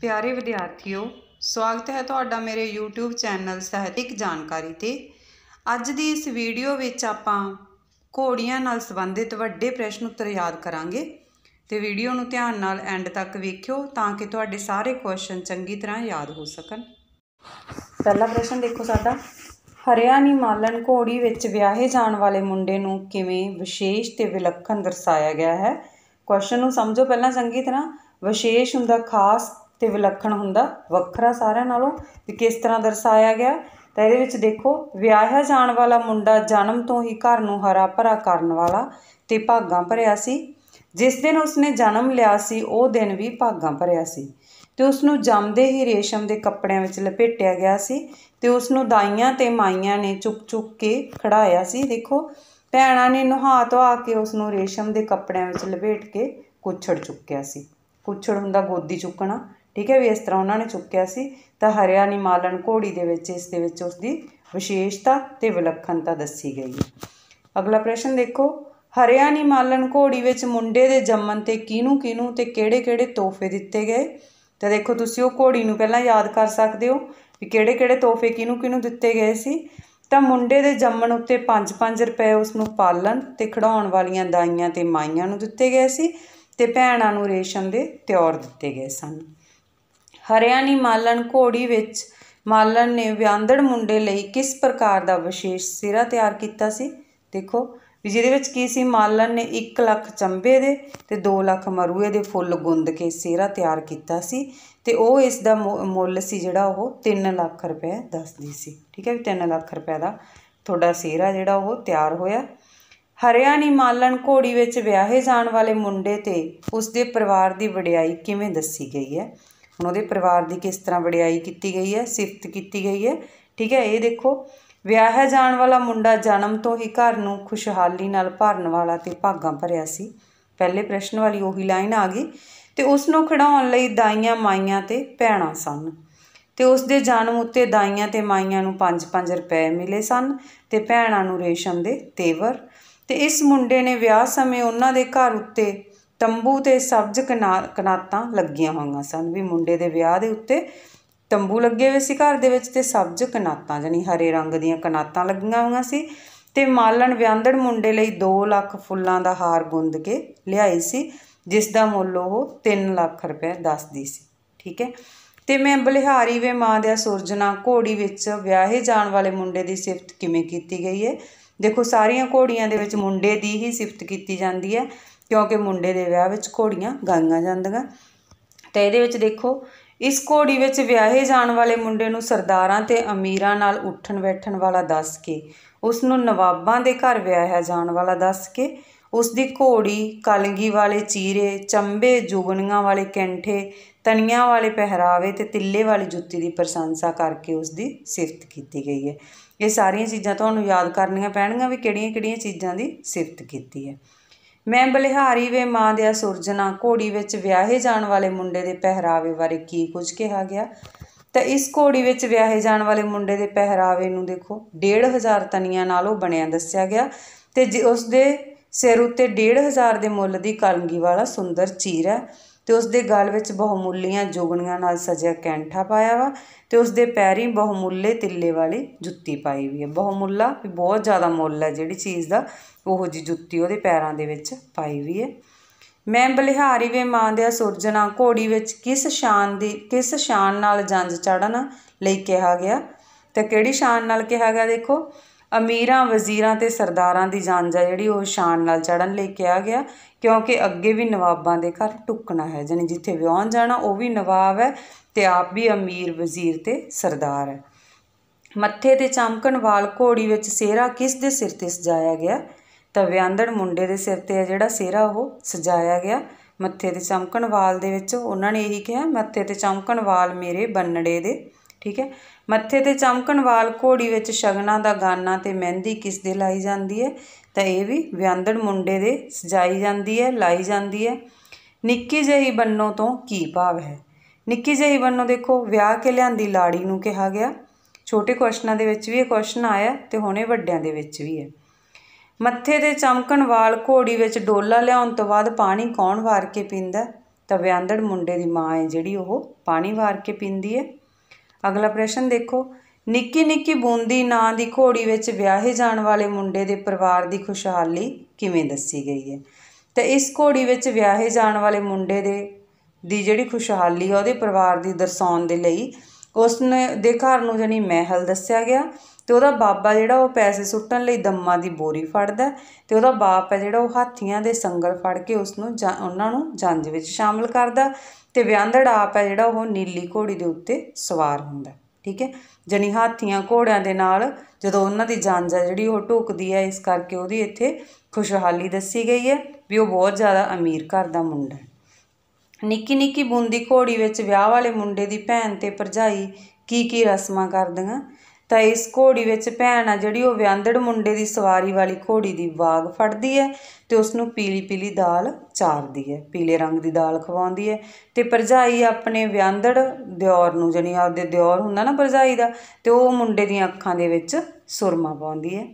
ਪਿਆਰੇ ਵਿਦਿਆਰਥੀਓ ਸਵਾਗਤ ਹੈ ਤੁਹਾਡਾ ਮੇਰੇ YouTube ਚੈਨਲ ਸਾਹਿਤਿਕ ਜਾਣਕਾਰੀ ਤੇ ਅੱਜ ਦੀ ਇਸ ਵੀਡੀਓ ਵਿੱਚ ਆਪਾਂ ਘੋੜੀਆਂ ਨਾਲ ਸੰਬੰਧਿਤ ਵੱਡੇ ਪ੍ਰਸ਼ਨ ਉੱਤਰ ਯਾਦ ਕਰਾਂਗੇ ਤੇ ਵੀਡੀਓ ਨੂੰ ਧਿਆਨ ਨਾਲ ਐਂਡ ਤੱਕ ਵੇਖਿਓ ਤਾਂ ਕਿ ਤੁਹਾਡੇ ਸਾਰੇ ਕੁਐਸਚਨ ਚੰਗੀ ਤਰ੍ਹਾਂ ਯਾਦ ਹੋ ਸਕਣ ਪਹਿਲਾ ਪ੍ਰਸ਼ਨ ਦੇਖੋ ਸਾਡਾ ਹਰਿਆ ਨੀ ਮਾਲਣ ਘੋੜੀ ਵਿੱਚ ਵਿਆਹੇ ਜਾਣ ਵਾਲੇ ਮੁੰਡੇ ਨੂੰ ਕਿਵੇਂ ਵਿਸ਼ੇਸ਼ ਤੇ ਵਿਲੱਖਣ ਦਰਸਾਇਆ ਗਿਆ ਹੈ ਕੁਐਸਚਨ ਨੂੰ ਸਮਝੋ ਪਹਿਲਾਂ ਚੰਗੀ ਤਰ੍ਹਾਂ ਵਿਸ਼ੇਸ਼ ਹੁੰਦਾ ਖਾਸ ਤੇ ਵਿਲੱਖਣ ਹੁੰਦਾ ਵੱਖਰਾ ਸਾਰਿਆਂ ਨਾਲੋਂ ਵੀ ਕਿਸ ਤਰ੍ਹਾਂ ਦਰਸਾਇਆ ਗਿਆ ਤਾਂ ਇਹਦੇ ਵਿੱਚ ਦੇਖੋ ਵਿਆਹਿਆ ਜਾਣ ਵਾਲਾ ਮੁੰਡਾ ਜਨਮ ਤੋਂ ਹੀ ਘਰ ਨੂੰ ਹਰਾ ਭਰਾ ਕਰਨ ਵਾਲਾ ਤੇ ਭਾਗਾਂ ਭਰਿਆ ਸੀ ਜਿਸ ਦਿਨ ਉਸਨੇ ਜਨਮ ਲਿਆ ਸੀ ਉਹ ਦਿਨ ਵੀ ਭਾਗਾਂ ਭਰਿਆ ਸੀ ਤੇ ਉਸ ਨੂੰ ਜੰਮਦੇ ਹੀ ਰੇਸ਼ਮ ਦੇ ਕੱਪੜਿਆਂ ਵਿੱਚ ਲਪੇਟਿਆ ਗਿਆ ਸੀ ਤੇ ਉਸ ਨੂੰ ਦਾਈਆਂ ਤੇ ਮਾਈਆਂ ਨੇ ਚੁੱਕ ਚੁੱਕ ਕੇ ਖੜਾਇਆ ਸੀ ਦੇਖੋ ਭੈਣਾਂ ਨੇ ਨੁਹਾ ਧਵਾ ਕੇ ਉਸ ਨੂੰ ਰੇਸ਼ਮ ਦੇ ਕੱਪੜਿਆਂ ਵਿੱਚ ਲਪੇਟ ਕੇ ਕੁਛੜ ਚੁੱਕਿਆ ਸੀ ਕੁਛੜ ਹੁੰਦਾ ਗੋਦੀ ਚੁੱਕਣਾ ਠੀਕ ਹੈ ਵੀ ਇਸ ਤਰ੍ਹਾਂ ਉਹਨਾਂ ਨੇ ਚੁੱਕਿਆ ਸੀ ਤਾਂ ਹਰਿਆਣੀ ਮਾਲਣ ਘੋੜੀ ਦੇ ਵਿੱਚ ਇਸ ਦੇ ਵਿੱਚ ਉਸ ਦੀ ਵਿਸ਼ੇਸ਼ਤਾ ਤੇ ਵਿਲੱਖਣਤਾ ਦੱਸੀ ਗਈ ਹੈ ਅਗਲਾ ਪ੍ਰਸ਼ਨ ਦੇਖੋ ਹਰਿਆਣੀ ਮਾਲਣ ਘੋੜੀ ਵਿੱਚ ਮੁੰਡੇ ਦੇ ਜੰਮਣ ਤੇ ਕਿਹਨੂੰ ਕਿਹਨੂੰ ਤੇ ਕਿਹੜੇ-ਕਿਹੜੇ ਤੋਹਫੇ ਦਿੱਤੇ ਗਏ ਤਾਂ ਦੇਖੋ ਤੁਸੀਂ ਉਹ ਘੋੜੀ ਨੂੰ ਪਹਿਲਾਂ ਯਾਦ ਕਰ ਸਕਦੇ ਹੋ ਵੀ ਕਿਹੜੇ-ਕਿਹੜੇ ਤੋਹਫੇ ਕਿਹਨੂੰ ਕਿਹਨੂੰ ਦਿੱਤੇ ਗਏ ਸੀ ਤਾਂ ਮੁੰਡੇ ਦੇ ਜੰਮਣ ਉੱਤੇ 5-5 ਰੁਪਏ ਉਸ ਨੂੰ ਪਾਲਣ ਤੇ ਖਿਡਾਉਣ ਵਾਲੀਆਂ ਦਾਈਆਂ ਤੇ ਮਾਈਆਂ ਨੂੰ ਦਿੱਤੇ ਗਏ ਸੀ ਤੇ ਭੈਣਾਂ ਨੂੰ ਰੇਸ਼ਮ ਦੇ ਤਿਉਰ ਦਿੱਤੇ ਗਏ ਸਨ ਹਰਿਆਣੀ ਮਾਲਣ ਘੋੜੀ ਵਿੱਚ ਮਾਲਣ ਨੇ ਵਿਆੰਦੜ ਮੁੰਡੇ ਲਈ ਕਿਸ ਪ੍ਰਕਾਰ ਦਾ ਵਿਸ਼ੇਸ਼ ਸਿਰਾ ਤਿਆਰ ਕੀਤਾ ਸੀ ਦੇਖੋ ਵੀ ਜਿਹਦੇ ਵਿੱਚ ਕੀ ਸੀ ਮਾਲਣ ਨੇ 1 ਲੱਖ ਚੰਬੇ ਦੇ ਤੇ 2 ਲੱਖ ਮਰੂਏ ਦੇ ਫੁੱਲ ਗੁੰਦ ਕੇ ਸਿਰਾ ਤਿਆਰ ਕੀਤਾ ਸੀ ਤੇ ਉਹ ਇਸ ਦਾ ਮੁੱਲ ਸੀ ਜਿਹੜਾ ਉਹ 3 ਲੱਖ ਰੁਪਏ ਦੱਸਦੀ ਸੀ ਠੀਕ ਹੈ ਵੀ 3 ਲੱਖ ਰੁਪਏ ਦਾ ਤੁਹਾਡਾ ਸਿਰਾ ਜਿਹੜਾ ਉਹ ਤਿਆਰ ਹੋਇਆ ਹਰਿਆਣੀ ਮਾਲਣ ਘੋੜੀ ਵਿੱਚ ਵਿਆਹੇ ਜਾਣ ਵਾਲੇ ਮੁੰਡੇ ਤੇ ਉਸ ਦੇ ਪਰਿਵਾਰ ਦੀ ਵਡਿਆਈ ਕਿਵੇਂ ਦੱਸੀ ਗਈ ਹੈ ਹੁਣ ਉਹਦੇ ਪਰਿਵਾਰ ਦੀ ਕਿਸ ਤਰ੍ਹਾਂ ਵਡਿਆਈ ਕੀਤੀ ਗਈ ਹੈ ਸਿਫਤ ਕੀਤੀ ਗਈ ਹੈ ਠੀਕ ਹੈ ਇਹ ਦੇਖੋ ਵਿਆਹਿਆ ਜਾਣ ਵਾਲਾ ਮੁੰਡਾ ਜਨਮ ਤੋਂ ਹੀ ਘਰ ਨੂੰ ਖੁਸ਼ਹਾਲੀ ਨਾਲ ਭਰਨ ਵਾਲਾ ਤੇ ਭਾਗਾਂ ਭਰਿਆ ਸੀ ਪਹਿਲੇ ਪ੍ਰਸ਼ਨ ਵਾਲੀ ਉਹੀ ਲਾਈਨ ਆ ਗਈ ਤੇ ਉਸ ਨੂੰ ਖੜਾਉਣ ਲਈ ਦਾਈਆਂ ਮਾਈਆਂ ਤੇ ਭੈਣਾ ਸਨ ਤੇ ਉਸ ਦੇ ਜਨਮ ਉੱਤੇ ਦਾਈਆਂ ਤੇ ਮਾਈਆਂ ਨੂੰ 5-5 ਰੁਪਏ ਮਿਲੇ ਸਨ ਤੇ ਭੈਣਾਂ ਨੂੰ ਰੇਸ਼ਮ ਦੇ ਤੇਵਰ ਤੇ ਇਸ ਮੁੰਡੇ ਨੇ ਵਿਆਹ ਸਮੇਂ ਉਹਨਾਂ ਦੇ ਘਰ ਉੱਤੇ ਤੰਬੂ ਤੇ ਸਬਜ਼ ਕਨਾਤਾਂ ਲੱਗੀਆਂ ਹੋਈਆਂ ਸਨ ਵੀ ਮੁੰਡੇ ਦੇ ਵਿਆਹ ਦੇ ਉੱਤੇ ਤੰਬੂ ਲੱਗੇ ਹੋਏ ਸੀ ਘਰ ਦੇ ਵਿੱਚ ਤੇ ਸਬਜ਼ ਕਨਾਤਾਂ ਜਾਨੀ ਹਰੇ ਰੰਗ ਦੀਆਂ ਕਨਾਤਾਂ ਲੱਗੀਆਂ ਹੋਈਆਂ ਸੀ ਤੇ ਮਾਲਣ ਵਿਆੰਦੜ ਮੁੰਡੇ ਲਈ 2 ਲੱਖ ਫੁੱਲਾਂ ਦਾ ਹਾਰ ਗੁੰਦ ਕੇ ਲਿਆਈ ਸੀ ਜਿਸ ਦਾ ਮੁੱਲ ਉਹ 3 ਲੱਖ ਰੁਪਏ ਦੱਸਦੀ ਸੀ ਠੀਕ ਹੈ ਤੇ ਮੈਂ ਬਲਿਹਾਰੀ ਵੇ ਮਾਂ ਦੇ ਸੁਰਜਣਾ ਘੋੜੀ ਵਿੱਚ ਵਿਆਹੇ ਜਾਣ ਵਾਲੇ ਮੁੰਡੇ ਦੀ ਸਿਫਤ ਕਿਵੇਂ ਕੀਤੀ ਗਈ ਹੈ ਦੇਖੋ ਸਾਰੀਆਂ ਘੋੜੀਆਂ ਦੇ ਵਿੱਚ ਮੁੰਡੇ ਦੀ ਹੀ ਸਿਫਤ ਕੀਤੀ ਜਾਂਦੀ ਹੈ ਕਿਉਂਕਿ ਮੁੰਡੇ ਦੇ ਵਿਆਹ ਵਿੱਚ ਘੋੜੀਆਂ ਗਾਈਆਂ ਜਾਂਦੀਆਂ ਤੇ ਇਹਦੇ ਵਿੱਚ ਦੇਖੋ ਇਸ ਘੋੜੀ ਵਿੱਚ ਵਿਆਹੇ ਜਾਣ ਵਾਲੇ ਮੁੰਡੇ ਨੂੰ ਸਰਦਾਰਾਂ ਤੇ ਅਮੀਰਾਂ ਨਾਲ ਉੱਠਣ ਬੈਠਣ ਵਾਲਾ ਦੱਸ ਕੇ ਉਸ ਨੂੰ ਨਵਾਬਾਂ ਦੇ ਘਰ ਵਿਆਹਿਆ ਜਾਣ ਵਾਲਾ ਦੱਸ ਕੇ ਉਸ ਦੀ ਘੋੜੀ ਕਲਗੀ ਵਾਲੇ ਚੀਰੇ ਚੰਬੇ ਜੁਗਨੀਆਂ ਵਾਲੇ ਕੈਂਠੇ ਤਣੀਆਂ ਵਾਲੇ ਪਹਿਰਾਵੇ ਤੇ ਤਿੱਲੇ ਵਾਲੀ ਜੁੱਤੀ ਦੀ ਪ੍ਰਸ਼ੰਸਾ ਕਰਕੇ ਉਸ ਦੀ ਸਿਫਤ ਕੀਤੀ ਗਈ ਹੈ ਇਹ ਸਾਰੀਆਂ ਚੀਜ਼ਾਂ ਤੁਹਾਨੂੰ ਯਾਦ ਕਰਨੀਆਂ ਪੈਣਗੀਆਂ ਵੀ ਕਿਹੜੀਆਂ-ਕਿਹੜੀਆਂ ਚੀਜ਼ਾਂ ਦੀ ਸਿਫਤ ਕੀਤੀ ਹੈ ਮੈਂ ਬਲਿਹਾਰੀ ਵੇ ਮਾਂ ਦੇ ਸੁਰਜਣਾ ਘੋੜੀ ਵਿੱਚ ਵਿਆਹੇ ਜਾਣ ਵਾਲੇ ਮੁੰਡੇ ਦੇ ਪਹਿਰਾਵੇ ਬਾਰੇ ਕੀ ਕੁਝ ਕਿਹਾ ਗਿਆ ਤਾਂ ਇਸ ਘੋੜੀ ਵਿੱਚ ਵਿਆਹੇ ਜਾਣ ਵਾਲੇ ਮੁੰਡੇ ਦੇ ਪਹਿਰਾਵੇ ਨੂੰ ਦੇਖੋ 1500 ਤਨੀਆਂ ਨਾਲ ਉਹ ਬਣਿਆ ਦੱਸਿਆ ਗਿਆ ਤੇ ਉਸ ਦੇ ਸਿਰ ਉੱਤੇ 1500 ਦੇ ਮੁੱਲ ਦੀ ਕਲੰਗੀ ਵਾਲਾ ਸੁੰਦਰ ਚੀਰ ਹੈ ਤੇ ਉਸ ਦੇ ਗਲ ਵਿੱਚ ਬਹੁਮੁੱਲੀਆਂ ਜੋਗਣੀਆਂ ਨਾਲ ਸਜਿਆ ਕੈਂਠਾ ਪਾਇਆ ਵਾ ਤੇ ਉਸ ਦੇ ਪੈਰੀਂ ਬਹੁਮੁੱਲੇ ਤਿੱਲੇ ਵਾਲੀ ਜੁੱਤੀ ਪਾਈ ਵੀ ਹੈ ਬਹੁਮੁੱਲਾ ਬਹੁਤ ਜ਼ਿਆਦਾ ਮੁੱਲ ਹੈ ਜਿਹੜੀ ਚੀਜ਼ ਦਾ ਉਹ ਜੀ ਜੁੱਤੀ ਉਹਦੇ ਪੈਰਾਂ ਦੇ ਵਿੱਚ ਪਾਈ ਵੀ ਹੈ ਮੈਂ ਬਲਿਹਾਰੀ ਵੇ ਮਾਂ ਦੇ ਸੁਰਜਣਾ ਘੋੜੀ ਵਿੱਚ ਕਿਸ ਸ਼ਾਨ ਦੀ ਕਿਸ ਸ਼ਾਨ ਨਾਲ ਜੰਜ ਚੜਨ ਲਈ ਕਿਹਾ ਗਿਆ ਤੇ ਕਿਹੜੀ ਸ਼ਾਨ ਨਾਲ ਕਿਹਾ ਗਿਆ ਦੇਖੋ ਅਮੀਰਾਂ ਵਜ਼ੀਰਾਂ ਤੇ ਸਰਦਾਰਾਂ ਦੀ ਜਾ ਜਿਹੜੀ ਉਹ ਸ਼ਾਨ ਨਾਲ ਚੜਨ ਲਈ ਕਿਹਾ ਗਿਆ ਕਿਉਂਕਿ ਅੱਗੇ ਵੀ ਨਵਾਬਾਂ ਦੇ ਘਰ ਟੁੱਕਣਾ ਹੈ ਜਾਨੀ ਜਿੱਥੇ ਵਿਆਹ ਜਾਣਾ ਉਹ ਵੀ ਨਵਾਬ ਹੈ ਤੇ ਆਪ ਵੀ ਅਮੀਰ ਵਜ਼ੀਰ ਤੇ ਸਰਦਾਰ ਹੈ ਮੱਥੇ ਤੇ ਚਮਕਣ ਵਾਲ ਘੋੜੀ ਵਿੱਚ ਸੇਰਾ ਕਿਸ ਦੇ ਸਿਰ ਤੇ ਸਜਾਇਆ ਗਿਆ ਤਾਂ ਵਿਆੰਦੜ ਮੁੰਡੇ ਦੇ ਸਿਰ ਤੇ ਹੈ ਜਿਹੜਾ ਸੇਰਾ ਉਹ ਸਜਾਇਆ ਗਿਆ ਮੱਥੇ ਤੇ ਚਮਕਣ ਵਾਲ ਦੇ ਵਿੱਚ ਉਹਨਾਂ ਨੇ ਇਹੀ ਕਿਹਾ ਮੱਥੇ ਤੇ ਚਮਕਣ ਵਾਲ ਮੇਰੇ ਬੰਨੜੇ ਦੇ ਠੀਕ ਹੈ ਮੱਥੇ ਤੇ ਚਮਕਣ ਵਾਲ ਘੋੜੀ ਵਿੱਚ ਸ਼ਗਨਾਂ ਦਾ ਗਾਨਾ ਤੇ ਮਹਿੰਦੀ ਕਿਸ ਦੇ ਲਾਈ ਜਾਂਦੀ ਹੈ ਤਾਂ ਇਹ ਵੀ ਵਿਆੰਦੜ ਮੁੰਡੇ ਦੇ ਸਜਾਈ ਜਾਂਦੀ ਹੈ ਲਾਈ ਜਾਂਦੀ ਹੈ ਨਿੱਕੀ ਜਹੀ ਬੰਨੋਂ ਤੋਂ ਕੀ ਭਾਵ ਹੈ ਨਿੱਕੀ ਜਹੀ ਬੰਨੋਂ ਦੇਖੋ ਵਿਆਹ ਕੇ ਲਿਆਂਦੀ ਲਾੜੀ ਨੂੰ ਕਿਹਾ ਗਿਆ ਛੋਟੇ ਕੁਐਸਚਨਾਂ ਦੇ ਵਿੱਚ ਵੀ ਇਹ ਕੁਐਸਚਨ ਆਇਆ ਤੇ ਹੁਣੇ ਵੱਡਿਆਂ ਦੇ ਵਿੱਚ ਵੀ ਹੈ ਮੱਥੇ ਤੇ ਚਮਕਣ ਵਾਲ ਘੋੜੀ ਵਿੱਚ ਡੋਲਾ ਲਿਆਉਣ ਤੋਂ ਬਾਅਦ ਪਾਣੀ ਕੌਣ ਵਾਰ ਕੇ ਪੀਂਦਾ ਤਾਂ ਵਿਆੰਦੜ ਮੁੰਡੇ ਦੀ ਮਾਂ ਹੈ ਜਿਹੜੀ ਉਹ ਪਾਣੀ ਵਾਰ ਕੇ ਪੀਂਦੀ ਹੈ ਅਗਲਾ ਪ੍ਰਸ਼ਨ ਦੇਖੋ ਨਿੱਕੀ ਨਿੱਕੀ ਬੂੰਦੀ ਨਾਂ ਦੀ ਘੋੜੀ ਵਿੱਚ ਵਿਆਹੇ ਜਾਣ ਵਾਲੇ ਮੁੰਡੇ ਦੇ ਪਰਿਵਾਰ ਦੀ ਖੁਸ਼ਹਾਲੀ ਕਿਵੇਂ ਦੱਸੀ ਗਈ ਹੈ ਤੇ ਇਸ ਘੋੜੀ ਵਿੱਚ ਵਿਆਹੇ ਜਾਣ ਵਾਲੇ ਮੁੰਡੇ ਦੇ ਦੀ ਜਿਹੜੀ ਖੁਸ਼ਹਾਲੀ ਆ ਉਹਦੇ ਪਰਿਵਾਰ ਦੀ ਦਰਸਾਉਣ ਦੇ ਲਈ ਉਸ ਨੇ ਦੇ ਘਰ ਨੂੰ ਜਾਨੀ ਮਹਿਲ ਦੱਸਿਆ ਗਿਆ ਤੇ ਉਹਦਾ ਬਾਬਾ ਜਿਹੜਾ ਉਹ ਪੈਸੇ ਸੁੱਟਣ ਲਈ ਦੰਮਾਂ ਦੀ ਬੋਰੀ ਫੜਦਾ ਤੇ ਉਹਦਾ ਬਾਪ ਹੈ ਜਿਹੜਾ ਉਹ ਹਾਥੀਆਂ ਦੇ ਸੰਗਲ ਫੜ ਕੇ ਉਸ ਨੂੰ ਉਹਨਾਂ ਨੂੰ ਜੰਜ ਵਿੱਚ ਸ਼ਾਮਲ ਕਰਦਾ ਤੇ ਵਿਆਂਦੜ ਆਪ ਹੈ ਜਿਹੜਾ ਉਹ ਨੀਲੀ ਘੋੜੀ ਦੇ ਉੱਤੇ ਸਵਾਰ ਹੁੰਦਾ ਠੀਕ ਹੈ ਜਣੀ ਹਾਥੀਆਂ ਘੋੜਿਆਂ ਦੇ ਨਾਲ ਜਦੋਂ ਉਹਨਾਂ ਦੀ ਜੰਜ ਹੈ ਜਿਹੜੀ ਉਹ ਟੁੱਕਦੀ ਹੈ ਇਸ ਕਰਕੇ ਉਹਦੀ ਇੱਥੇ ਖੁਸ਼ਹਾਲੀ ਦੱਸੀ ਗਈ ਹੈ ਵੀ ਉਹ ਬਹੁਤ ਜ਼ਿਆਦਾ ਅਮੀਰ ਘਰ ਦਾ ਮੁੰਡਾ ਹੈ ਨਿੱਕੀ ਨਿੱਕੀ ਬੂੰਦੀ ਘੋੜੀ ਵਿੱਚ ਵਿਆਹ ਵਾਲੇ ਮੁੰਡੇ ਦੀ ਭੈਣ ਤੇ ਭਰਜਾਈ ਕੀ ਕੀ ਰਸਮਾਂ ਕਰਦੀਆਂ ਤਾਂ ਇਸ ਘੋੜੀ ਵਿੱਚ ਭੈਣ ਆ ਜਿਹੜੀ ਉਹ ਵਿਆਂਦੜ ਮੁੰਡੇ ਦੀ ਸਵਾਰੀ ਵਾਲੀ ਘੋੜੀ ਦੀ ਬਾਗ ਫੜਦੀ ਹੈ ਤੇ ਉਸ ਨੂੰ ਪੀਲੀ ਪੀਲੀ ਦਾਲ ਚਾਰਦੀ ਹੈ ਪੀਲੇ ਰੰਗ ਦੀ ਦਾਲ ਖਵਾਉਂਦੀ ਹੈ ਤੇ ਭਰਜਾਈ ਆਪਣੇ ਵਿਆਂਦੜ ਦਿਓਰ ਨੂੰ ਜਣੀ ਆਪਦੇ ਦਿਓਰ ਹੁੰਦਾ ਨਾ ਭਰਜਾਈ ਦਾ ਤੇ ਉਹ ਮੁੰਡੇ ਦੀਆਂ ਅੱਖਾਂ ਦੇ ਵਿੱਚ ਸੁਰਮਾ ਪਾਉਂਦੀ ਹੈ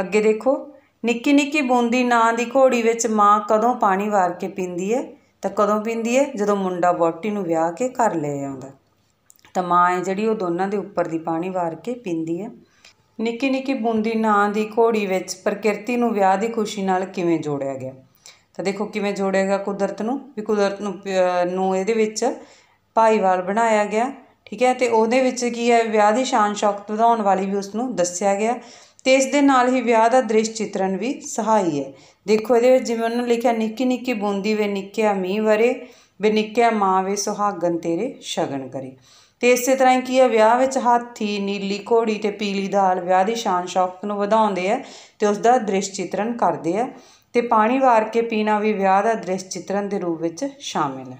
ਅੱਗੇ ਦੇਖੋ ਨਿੱਕੀ ਨਿੱਕੀ ਬੂੰਦੀ ਨਾਂ ਦੀ ਘੋੜੀ ਵਿੱਚ ਮਾਂ ਕਦੋਂ ਪਾਣੀ ਵਾਰ ਕੇ ਪੀਂਦੀ ਹੈ ਤਾਂ ਕਦੋਂ ਪੀਂਦੀ ਏ ਜਦੋਂ ਮੁੰਡਾ ਬੋਟੀ ਨੂੰ ਵਿਆਹ ਕੇ ਘਰ ਲੈ ਆਉਂਦਾ ਤਾਂ ਮਾਂ ਏ ਜਿਹੜੀ ਉਹ ਦੋਨਾਂ ਦੇ ਉੱਪਰ ਦੀ ਪਾਣੀ ਵਾਰ ਕੇ ਪੀਂਦੀ ਏ ਨਿੱਕੀ ਨਿੱਕੀ ਬੁੰਦੀ ਨਾਂ ਦੀ ਘੋੜੀ ਵਿੱਚ ਪ੍ਰਕਿਰਤੀ ਨੂੰ ਵਿਆਹ ਦੀ ਖੁਸ਼ੀ ਨਾਲ ਕਿਵੇਂ ਜੋੜਿਆ ਗਿਆ ਤਾਂ ਦੇਖੋ ਕਿਵੇਂ ਜੋੜੇਗਾ ਕੁਦਰਤ ਨੂੰ ਵੀ ਕੁਦਰਤ ਨੂੰ ਨੂੰ ਇਹਦੇ ਵਿੱਚ ਭਾਈਵਾਲ ਬਣਾਇਆ ਗਿਆ ਠੀਕ ਹੈ ਤੇ ਉਹਦੇ ਵਿੱਚ ਕੀ ਹੈ ਵਿਆਹ ਦੀ ਸ਼ਾਨ ਸ਼ੌਕਤ ਵਧਾਉਣ ਵਾਲੀ ਵੀ ਉਸ ਨੂੰ ਦੱਸਿਆ ਗਿਆ ਤੇ ਇਸ ਦੇ ਨਾਲ ਹੀ ਵਿਆਹ ਦਾ ਦ੍ਰਿਸ਼ ਚਿਤਰਨ ਵੀ ਸਹਾਈ ਹੈ ਦੇਖੋ ਇਹਦੇ ਵਿੱਚ ਜਿਵੇਂ ਉਹਨਾਂ ਲਿਖਿਆ ਨਿੱਕੀ ਨਿੱਕੀ ਬੂੰਦੀ ਵੇ ਨਿੱਕਿਆ ਮੀਂਹ ਵਰੇ ਵੇ ਨਿੱਕਿਆ ਮਾਂ ਵੇ ਸੁਹਾਗਨ ਤੇਰੇ ਸ਼ਗਨ ਕਰੇ ਤੇ ਇਸੇ ਤਰ੍ਹਾਂ ਹੀ ਕੀ ਹੈ ਵਿਆਹ ਵਿੱਚ ਹਾਥੀ ਨੀਲੀ ਘੋੜੀ ਤੇ ਪੀਲੀ ਦਾਲ ਵਿਆਹ ਦੀ ਸ਼ਾਨ ਸ਼ੌਕਤ ਨੂੰ ਵਧਾਉਂਦੇ ਆ ਤੇ ਉਸ ਦਾ ਦ੍ਰਿਸ਼ ਚਿਤਰਨ ਕਰਦੇ ਆ ਤੇ ਪਾਣੀ ਵਾਰ ਕੇ ਪੀਣਾ ਵੀ ਵਿਆਹ ਦਾ ਦ੍ਰਿਸ਼ ਚਿਤਰਨ ਦੇ ਰੂਪ ਵਿੱਚ ਸ਼ਾਮਿਲ ਹੈ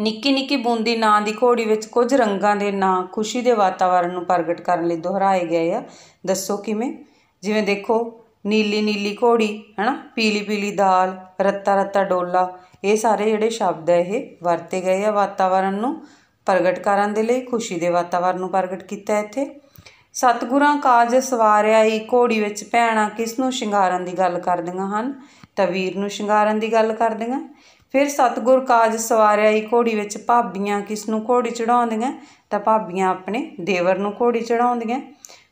ਨਿੱਕੀ ਨਿੱਕੀ ਬੂੰਦੀ ਨਾਂ ਦੀ ਘੋੜੀ ਵਿੱਚ ਕੁਝ ਰੰਗਾਂ ਦੇ ਨਾਂ ਖੁਸ਼ੀ ਦੇ ਵਾਤਾਵਰਣ ਨੂੰ ਪ੍ਰਗਟ ਕਰਨ ਲਈ ਦੁਹਰਾਏ ਗਏ ਆ ਦੱਸੋ ਕਿਵੇਂ ਜਿਵੇਂ ਦੇਖੋ ਨੀਲੀ ਨੀਲੀ ਘੋੜੀ ਹਨਾ ਪੀਲੀ ਪੀਲੀ ਦਾਲ ਰੱਤਾ ਰੱਤਾ ਡੋਲਾ ਇਹ ਸਾਰੇ ਜਿਹੜੇ ਸ਼ਬਦ ਆ ਇਹ ਵਰਤੇ ਗਏ ਆ ਵਾਤਾਵਰਣ ਨੂੰ ਪ੍ਰਗਟ ਕਰਨ ਦੇ ਲਈ ਖੁਸ਼ੀ ਦੇ ਵਾਤਾਵਰਣ ਨੂੰ ਪ੍ਰਗਟ ਕੀਤਾ ਇੱਥੇ ਸਤਗੁਰਾਂ ਕਾਜ ਸਵਾਰਿਆ ਹੀ ਘੋੜੀ ਵਿੱਚ ਭੈਣਾ ਕਿਸ ਨੂੰ ਸ਼ਿੰਗਾਰਨ ਦੀ ਗੱਲ ਕਰਦੀਆਂ ਹਨ ਤਵੀਰ ਨੂੰ ਸ਼ਿੰਗਾਰਨ ਦੀ ਗੱਲ ਕਰਦੀਆਂ ਫਿਰ ਸਤਗੁਰ ਕਾਜ ਸਵਾਰਿਆ ਹੀ ਘੋੜੀ ਵਿੱਚ ਭਾਬੀਆਂ ਕਿਸ ਨੂੰ ਘੋੜੀ ਚੜਾਉਂਦੀਆਂ ਤਾਂ ਭਾਬੀਆਂ ਆਪਣੇ ਦੇਵਰ ਨੂੰ ਘੋੜੀ ਚੜਾਉਂਦੀਆਂ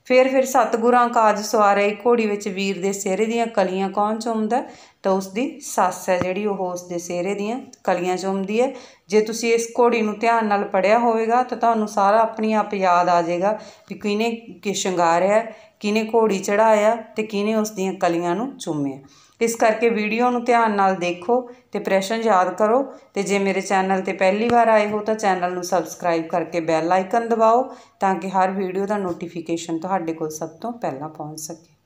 ਫਿਰ ਫਿਰ ਸਤਗੁਰਾਂ ਕਾਜ ਸਵਾਰਿਆ ਹੀ ਘੋੜੀ ਵਿੱਚ ਵੀਰ ਦੇ ਸਿਹਰੇ ਦੀਆਂ ਕਲੀਆਂ ਕੌਣ ਚੁੰਮਦਾ ਤਾਂ ਉਸ ਦੀ ਸੱਸ ਹੈ ਜਿਹੜੀ ਉਹ ਉਸ ਦੇ ਸਿਹਰੇ ਦੀਆਂ ਕਲੀਆਂ ਚੁੰਮਦੀ ਹੈ ਜੇ ਤੁਸੀਂ ਇਸ ਘੋੜੀ ਨੂੰ ਧਿਆਨ ਨਾਲ ਪੜਿਆ ਹੋਵੇਗਾ ਤਾਂ ਤੁਹਾਨੂੰ ਸਾਰਾ ਆਪਣੀ ਆਪ ਯਾਦ ਆ ਜਾਏਗਾ ਕਿ ਕਿਨੇ ਕਿ ਸ਼ਿੰਗਾਰਿਆ ਕਿਨੇ ਘੋੜੀ ਚੜਾਇਆ ਤੇ ਕਿਨੇ ਉਸ ਦੀਆਂ ਕਲੀਆਂ ਨੂੰ ਚੁੰਮਿਆ ਇਸ ਕਰਕੇ ਵੀਡੀਓ ਨੂੰ ਧਿਆਨ ਨਾਲ ਦੇਖੋ ਤੇ ਪ੍ਰਸ਼ਨ ਯਾਦ ਕਰੋ ਤੇ ਜੇ ਮੇਰੇ ਚੈਨਲ ਤੇ ਪਹਿਲੀ ਵਾਰ ਆਏ ਹੋ ਤਾਂ ਚੈਨਲ ਨੂੰ ਸਬਸਕ੍ਰਾਈਬ ਕਰਕੇ ਬੈਲ ਆਈਕਨ ਦਬਾਓ ਤਾਂ ਕਿ ਹਰ ਵੀਡੀਓ ਦਾ ਨੋਟੀਫਿਕੇਸ਼ਨ ਤੁਹਾਡੇ ਕੋਲ ਸਭ ਤੋਂ ਪਹਿਲਾਂ ਪਹੁੰਚ ਸਕੇ